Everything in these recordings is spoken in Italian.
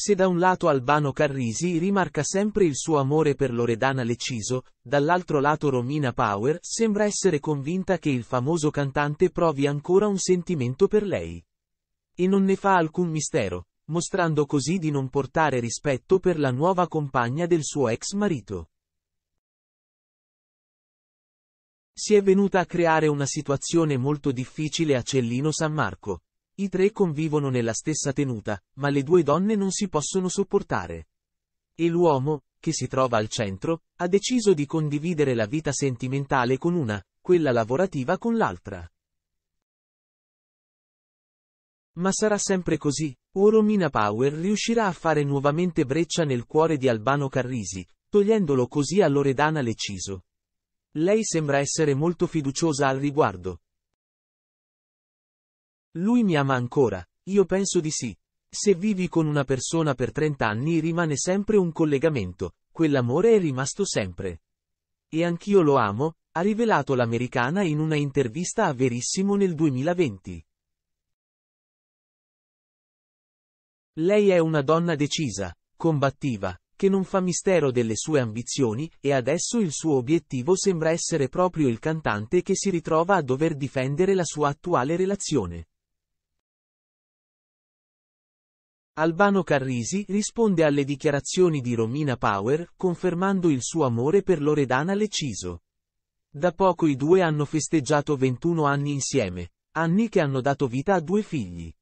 Se da un lato Albano Carrisi rimarca sempre il suo amore per Loredana Leciso, dall'altro lato Romina Power sembra essere convinta che il famoso cantante provi ancora un sentimento per lei. E non ne fa alcun mistero, mostrando così di non portare rispetto per la nuova compagna del suo ex marito. Si è venuta a creare una situazione molto difficile a Cellino San Marco, i tre convivono nella stessa tenuta, ma le due donne non si possono sopportare. E l'uomo, che si trova al centro, ha deciso di condividere la vita sentimentale con una, quella lavorativa con l'altra. Ma sarà sempre così, o Romina Power riuscirà a fare nuovamente breccia nel cuore di Albano Carrisi, togliendolo così a Loredana Leciso. Lei sembra essere molto fiduciosa al riguardo, lui mi ama ancora, io penso di sì. Se vivi con una persona per 30 anni rimane sempre un collegamento, quell'amore è rimasto sempre. E anch'io lo amo, ha rivelato l'americana in una intervista a Verissimo nel 2020. Lei è una donna decisa, combattiva, che non fa mistero delle sue ambizioni, e adesso il suo obiettivo sembra essere proprio il cantante che si ritrova a dover difendere la sua attuale relazione. Albano Carrisi risponde alle dichiarazioni di Romina Power, confermando il suo amore per Loredana Leciso. Da poco i due hanno festeggiato 21 anni insieme, anni che hanno dato vita a due figli.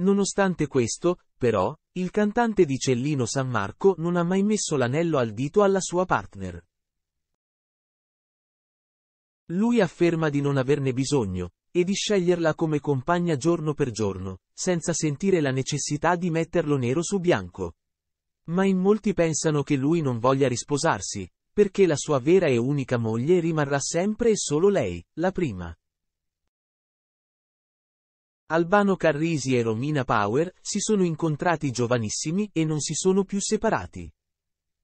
Nonostante questo, però, il cantante di Cellino San Marco non ha mai messo l'anello al dito alla sua partner. Lui afferma di non averne bisogno, e di sceglierla come compagna giorno per giorno, senza sentire la necessità di metterlo nero su bianco. Ma in molti pensano che lui non voglia risposarsi, perché la sua vera e unica moglie rimarrà sempre e solo lei, la prima. Albano Carrisi e Romina Power si sono incontrati giovanissimi e non si sono più separati.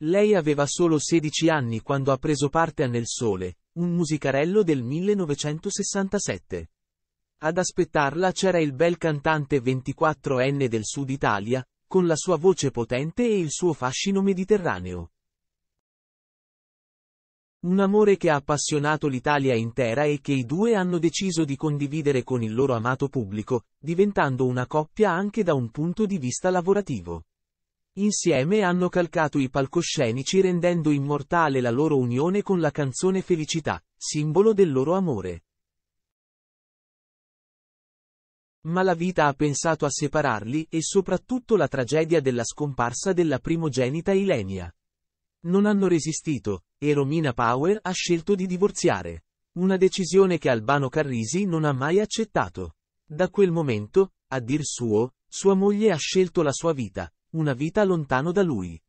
Lei aveva solo 16 anni quando ha preso parte a Nel Sole, un musicarello del 1967. Ad aspettarla c'era il bel cantante 24enne del sud Italia, con la sua voce potente e il suo fascino mediterraneo. Un amore che ha appassionato l'Italia intera e che i due hanno deciso di condividere con il loro amato pubblico, diventando una coppia anche da un punto di vista lavorativo. Insieme hanno calcato i palcoscenici rendendo immortale la loro unione con la canzone Felicità, simbolo del loro amore. ma la vita ha pensato a separarli e soprattutto la tragedia della scomparsa della primogenita Ilenia. Non hanno resistito, e Romina Power ha scelto di divorziare. Una decisione che Albano Carrisi non ha mai accettato. Da quel momento, a dir suo, sua moglie ha scelto la sua vita, una vita lontano da lui.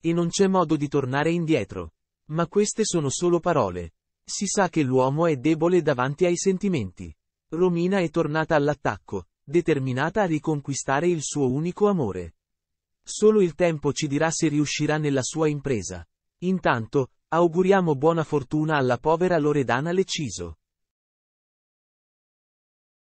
E non c'è modo di tornare indietro. Ma queste sono solo parole. Si sa che l'uomo è debole davanti ai sentimenti. Romina è tornata all'attacco, determinata a riconquistare il suo unico amore. Solo il tempo ci dirà se riuscirà nella sua impresa. Intanto, auguriamo buona fortuna alla povera Loredana Leciso.